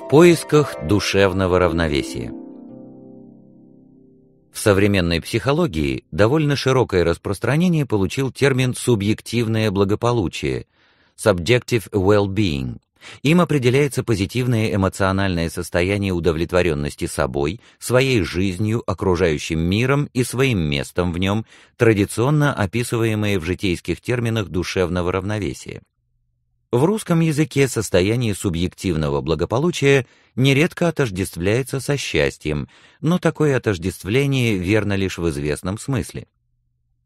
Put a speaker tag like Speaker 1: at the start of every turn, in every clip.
Speaker 1: В поисках душевного равновесия. В современной психологии довольно широкое распространение получил термин субъективное благополучие subjective well-being. Им определяется позитивное эмоциональное состояние удовлетворенности собой, своей жизнью, окружающим миром и своим местом в нем, традиционно описываемое в житейских терминах душевного равновесия. В русском языке состояние субъективного благополучия нередко отождествляется со счастьем, но такое отождествление верно лишь в известном смысле.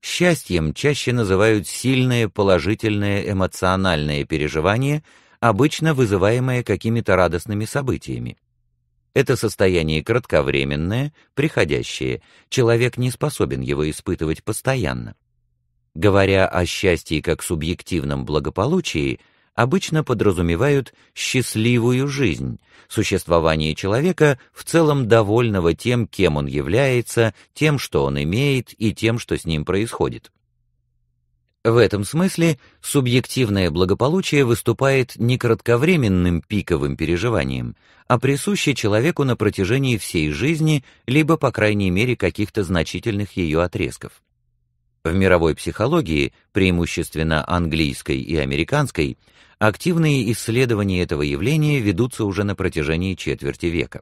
Speaker 1: Счастьем чаще называют сильное положительное эмоциональное переживание, обычно вызываемое какими-то радостными событиями. Это состояние кратковременное, приходящее, человек не способен его испытывать постоянно. Говоря о счастье как субъективном благополучии – обычно подразумевают счастливую жизнь, существование человека в целом довольного тем, кем он является, тем, что он имеет и тем, что с ним происходит. В этом смысле субъективное благополучие выступает не кратковременным пиковым переживанием, а присуще человеку на протяжении всей жизни, либо по крайней мере каких-то значительных ее отрезков. В мировой психологии, преимущественно английской и американской, активные исследования этого явления ведутся уже на протяжении четверти века.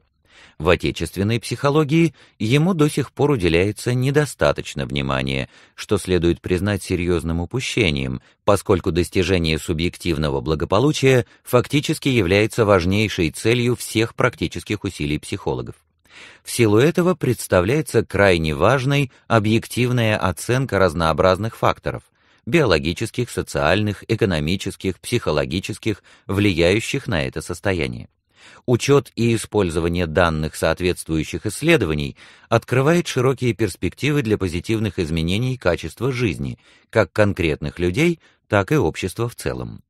Speaker 1: В отечественной психологии ему до сих пор уделяется недостаточно внимания, что следует признать серьезным упущением, поскольку достижение субъективного благополучия фактически является важнейшей целью всех практических усилий психологов. В силу этого представляется крайне важной объективная оценка разнообразных факторов: биологических, социальных, экономических, психологических, влияющих на это состояние. Учет и использование данных соответствующих исследований открывает широкие перспективы для позитивных изменений качества жизни как конкретных людей, так и общества в целом.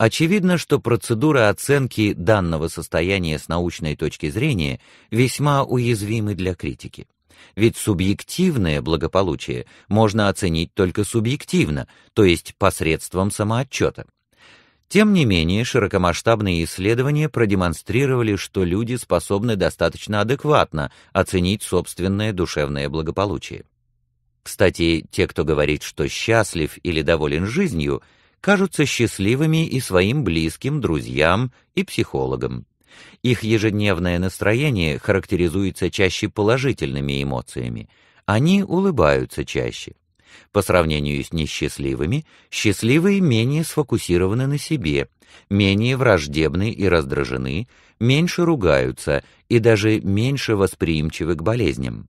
Speaker 1: Очевидно, что процедура оценки данного состояния с научной точки зрения весьма уязвима для критики. Ведь субъективное благополучие можно оценить только субъективно, то есть посредством самоотчета. Тем не менее, широкомасштабные исследования продемонстрировали, что люди способны достаточно адекватно оценить собственное душевное благополучие. Кстати, те, кто говорит, что счастлив или доволен жизнью – кажутся счастливыми и своим близким, друзьям и психологам. Их ежедневное настроение характеризуется чаще положительными эмоциями. Они улыбаются чаще. По сравнению с несчастливыми, счастливые менее сфокусированы на себе, менее враждебны и раздражены, меньше ругаются и даже меньше восприимчивы к болезням.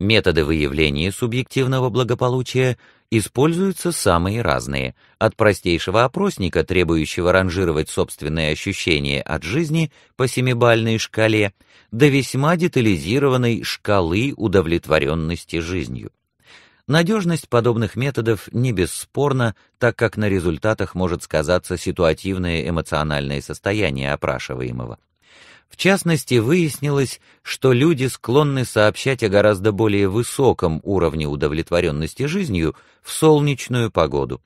Speaker 1: Методы выявления субъективного благополучия используются самые разные, от простейшего опросника, требующего ранжировать собственные ощущения от жизни по семибалльной шкале, до весьма детализированной шкалы удовлетворенности жизнью. Надежность подобных методов не бесспорна, так как на результатах может сказаться ситуативное эмоциональное состояние опрашиваемого. В частности, выяснилось, что люди склонны сообщать о гораздо более высоком уровне удовлетворенности жизнью в солнечную погоду.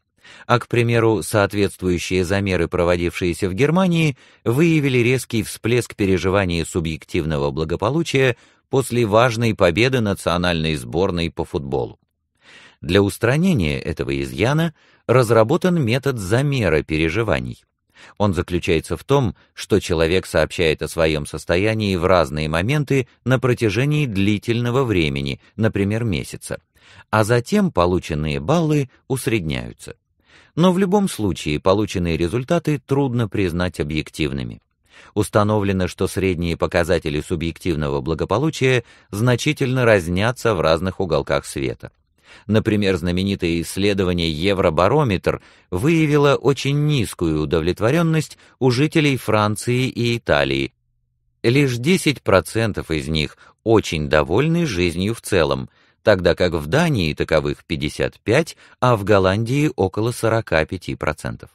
Speaker 1: А, к примеру, соответствующие замеры, проводившиеся в Германии, выявили резкий всплеск переживания субъективного благополучия после важной победы национальной сборной по футболу. Для устранения этого изъяна разработан метод замера переживаний. Он заключается в том, что человек сообщает о своем состоянии в разные моменты на протяжении длительного времени, например, месяца, а затем полученные баллы усредняются. Но в любом случае полученные результаты трудно признать объективными. Установлено, что средние показатели субъективного благополучия значительно разнятся в разных уголках света. Например, знаменитое исследование Евробарометр выявило очень низкую удовлетворенность у жителей Франции и Италии. Лишь 10% из них очень довольны жизнью в целом, тогда как в Дании таковых 55, а в Голландии около 45%.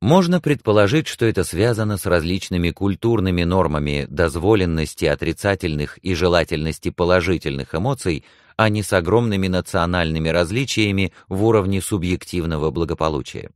Speaker 1: Можно предположить, что это связано с различными культурными нормами дозволенности отрицательных и желательности положительных эмоций, а не с огромными национальными различиями в уровне субъективного благополучия.